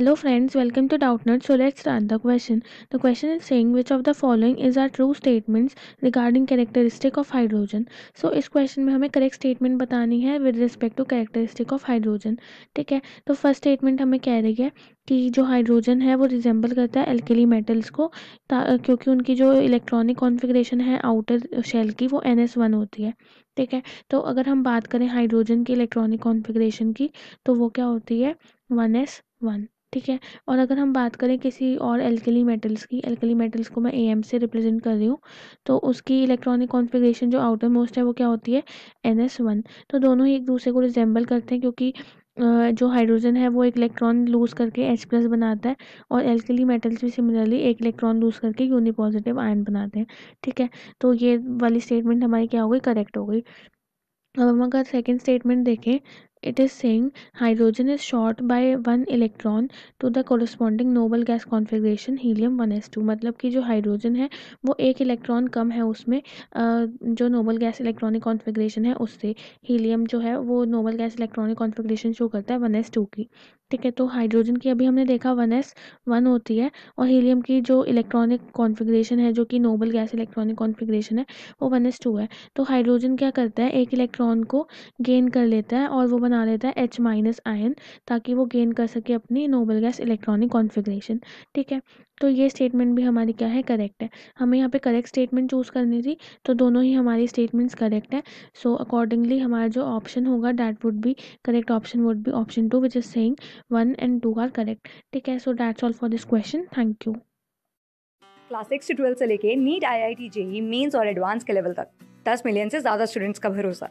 hello friends welcome to Doubtnut so let's run the question the question is saying which of the following is are true statements regarding characteristic of hydrogen so इस question में हमें correct statement बतानी है with respect to characteristic of hydrogen ठीक है तो first statement हमें कह रही है कि जो हाइड्रोजन है वो रिजेंबल करता है एल्केली मेटल्स को क्योंकि उनकी जो इलेक्ट्रॉनिक कॉन्फिग्रेशन है आउटर शेल की वो एन एस वन होती है ठीक है तो अगर हम बात करें हाइड्रोजन की इलेक्ट्रॉनिक कॉन्फिग्रेशन की तो वो क्या होती है वन एस वन ठीक है और अगर हम बात करें किसी और एल्कली मेटल्स की एल्कली मेटल्स को मैं ए से रिप्रेजेंट कर रही हूँ तो उसकी इलेक्ट्रॉनिक कॉन्फ़िगरेशन जो आउटर मोस्ट है वो क्या होती है एन एस वन तो दोनों ही एक दूसरे को रिजेंबल करते हैं क्योंकि जो हाइड्रोजन है वो एक इलेक्ट्रॉन लूज़ करके एच प्लस बनाता है और एल्कली मेटल्स भी सिमिलरली एक इलेक्ट्रॉन लूज़ करके यूनिपॉजिटिव आयन बनाते हैं ठीक है तो ये वाली स्टेटमेंट हमारी क्या हो गई करेक्ट हो गई अब हम अगर सेकेंड स्टेटमेंट देखें it is saying hydrogen is short by one electron to the corresponding noble gas configuration helium 1s2 मतलब कि जो हाइड्रोजन है वो एक इलेक्ट्रॉन कम है उसमें जो नोबल गैस इलेक्ट्रॉनिक कॉन्फिग्रेशन है उससे हीलियम जो है वो noble gas electronic configuration show करता है 1s2 की ठीक है तो हाइड्रोजन की अभी हमने देखा वन एस वन होती है और हीलियम की जो इलेक्ट्रॉनिक कॉन्फ़िगरेशन है जो कि नोबल गैस इलेक्ट्रॉनिक कॉन्फ़िगरेशन है वो वन एस टू है तो हाइड्रोजन क्या करता है एक इलेक्ट्रॉन को गेन कर लेता है और वो बना लेता है H माइनस आयन ताकि वो गेन कर सके अपनी नोबल गैस इलेक्ट्रॉनिक कॉन्फिग्रेशन ठीक है तो ये स्टेटमेंट भी हमारी क्या है करेक्ट है हमें यहाँ पे करेक्ट स्टेटमेंट चूज़ करनी थी तो दोनों ही हमारी स्टेटमेंट्स करेक्ट है सो अकॉर्डिंगली हमारा जो ऑप्शन होगा that would be correct option would be option two which is saying one and two are correct ठीक है so that solve for this question thank you class six से twelfth से लेके NEET I I T JEE mains और advance के level तक दस million से ज़्यादा स्टूडेंट्स का भरोसा